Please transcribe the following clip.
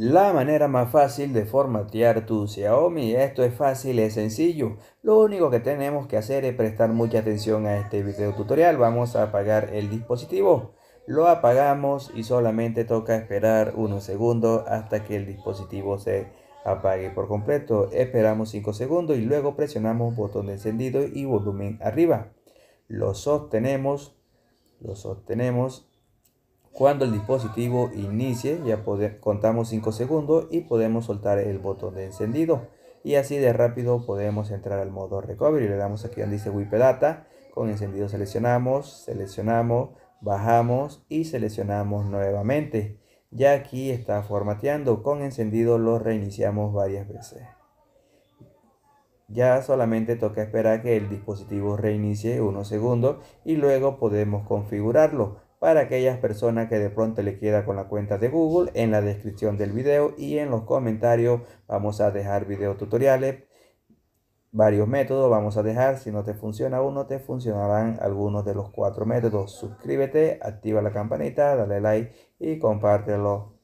La manera más fácil de formatear tu Xiaomi, esto es fácil, es sencillo. Lo único que tenemos que hacer es prestar mucha atención a este video tutorial. Vamos a apagar el dispositivo. Lo apagamos y solamente toca esperar unos segundos hasta que el dispositivo se apague por completo. Esperamos 5 segundos y luego presionamos botón de encendido y volumen arriba. Lo sostenemos, lo sostenemos cuando el dispositivo inicie, ya contamos 5 segundos y podemos soltar el botón de encendido. Y así de rápido podemos entrar al modo recovery. Le damos aquí donde dice Wipe Data. Con encendido seleccionamos, seleccionamos, bajamos y seleccionamos nuevamente. Ya aquí está formateando. Con encendido lo reiniciamos varias veces. Ya solamente toca esperar que el dispositivo reinicie unos segundos y luego podemos configurarlo para aquellas personas que de pronto le queda con la cuenta de Google. En la descripción del video y en los comentarios vamos a dejar video tutoriales. Varios métodos vamos a dejar. Si no te funciona uno, te funcionarán algunos de los cuatro métodos. Suscríbete, activa la campanita, dale like y compártelo